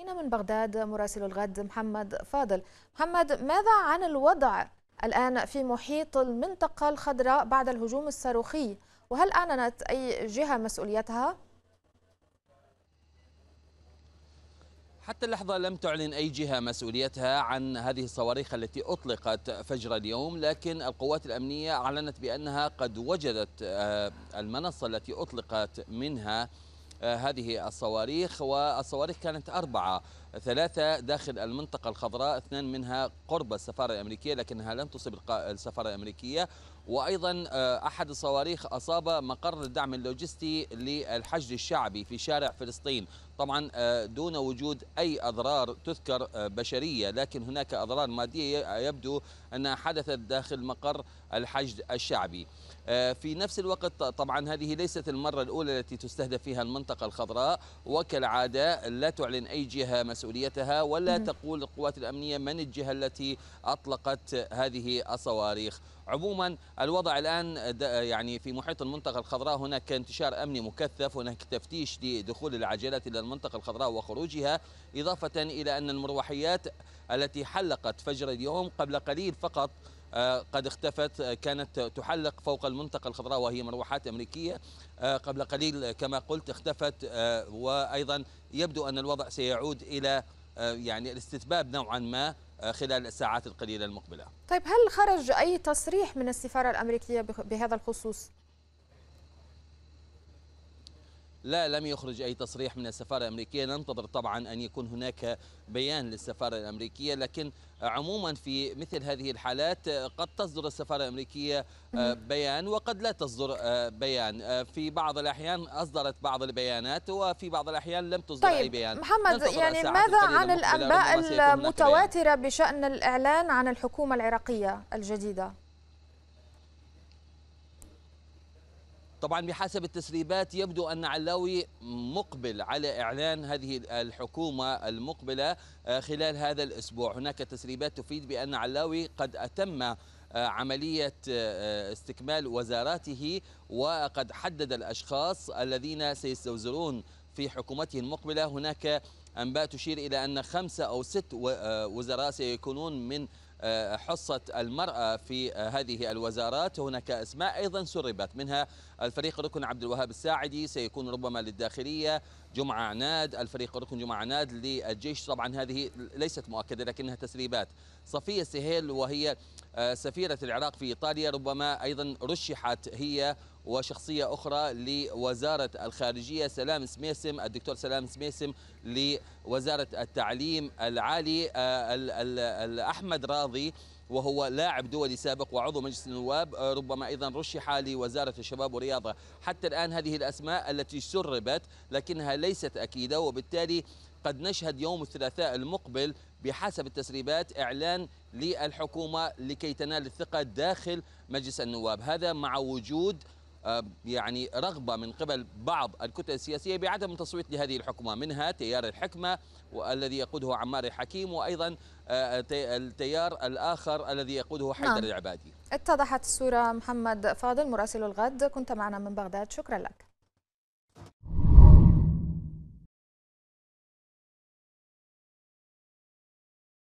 هنا من بغداد مراسل الغد محمد فاضل محمد ماذا عن الوضع الآن في محيط المنطقة الخضراء بعد الهجوم الصاروخي وهل أعلنت أي جهة مسؤوليتها؟ حتى اللحظة لم تعلن أي جهة مسؤوليتها عن هذه الصواريخ التي أطلقت فجر اليوم لكن القوات الأمنية أعلنت بأنها قد وجدت آه، المنصة التي أطلقت منها آه، هذه الصواريخ والصواريخ كانت أربعة ثلاثة داخل المنطقة الخضراء اثنان منها قرب السفارة الأمريكية لكنها لم تصب السفارة الأمريكية وأيضا آه، أحد الصواريخ أصاب مقر الدعم اللوجستي للحشد الشعبي في شارع فلسطين طبعا آه، دون وجود أي أضرار تذكر آه، بشرية لكن هناك أضرار مادية يبدو أنها حدثت داخل مقر الحشد الشعبي في نفس الوقت طبعا هذه ليست المرة الأولى التي تستهدف فيها المنطقة الخضراء وكالعادة لا تعلن أي جهة مسؤوليتها ولا م. تقول القوات الأمنية من الجهة التي أطلقت هذه الصواريخ عموما الوضع الآن يعني في محيط المنطقة الخضراء هناك انتشار أمني مكثف هناك تفتيش لدخول العجلات إلى المنطقة الخضراء وخروجها إضافة إلى أن المروحيات التي حلقت فجر اليوم قبل قليل فقط آه، قد اختفت آه، كانت تحلق فوق المنطقة الخضراء وهي مروحات أمريكية آه، قبل قليل كما قلت اختفت وأيضا يبدو أن الوضع سيعود إلى يعني الاستتباب نوعا ما خلال الساعات القليلة المقبلة طيب هل خرج أي تصريح من السفارة الأمريكية بهذا الخصوص؟ لا لم يخرج أي تصريح من السفارة الأمريكية ننتظر طبعا أن يكون هناك بيان للسفارة الأمريكية لكن عموما في مثل هذه الحالات آه، قد تصدر السفارة الأمريكية آه، بيان وقد لا تصدر آه، بيان في بعض الأحيان أصدرت بعض البيانات وفي بعض الأحيان لم تصدر طيب أي بيان محمد يعني ماذا عن الأنباء المتواترة بشأن الإعلان عن الحكومة العراقية الجديدة؟ طبعا بحسب التسريبات يبدو أن علاوي مقبل على إعلان هذه الحكومة المقبلة آه، خلال هذا الأسبوع هناك تسريبات تفيد بأن علاوي قد أتم آه، عملية آه، استكمال وزاراته وقد حدد الأشخاص الذين سيستوزرون في حكومته المقبلة هناك أنباء تشير إلى أن خمسة أو ست وزراء سيكونون من آه، حصة المرأة في آه، هذه الوزارات هناك أسماء أيضا سربت منها الفريق ركن عبد الوهاب الساعدي سيكون ربما للداخلية جمعة عناد الفريق ركن جمعة عناد للجيش طبعا هذه ليست مؤكدة لكنها تسريبات صفية سهيل وهي آه، سفيرة العراق في إيطاليا ربما أيضا رشحت هي وشخصية أخرى لوزارة الخارجية سلام سميسم الدكتور سلام سميسم لوزارة التعليم العالي آه، أحمد راضي وهو لاعب دولي سابق وعضو مجلس النواب آه، ربما أيضا رشح لوزارة الشباب والرياضة حتى الآن هذه الأسماء التي سربت لكنها ليست أكيدة وبالتالي قد نشهد يوم الثلاثاء المقبل بحسب التسريبات إعلان للحكومة لكي تنال الثقة داخل مجلس النواب هذا مع وجود آه، يعني رغبة من قبل بعض الكتل السياسية بعدم تصويت لهذه الحكومة منها تيار الحكمة والذي يقوده عمار الحكيم وأيضا آه، التيار الآخر الذي يقوده حيدر نعم. العبادي اتضحت الصورة محمد فاضل مراسل الغد كنت معنا من بغداد شكرا لك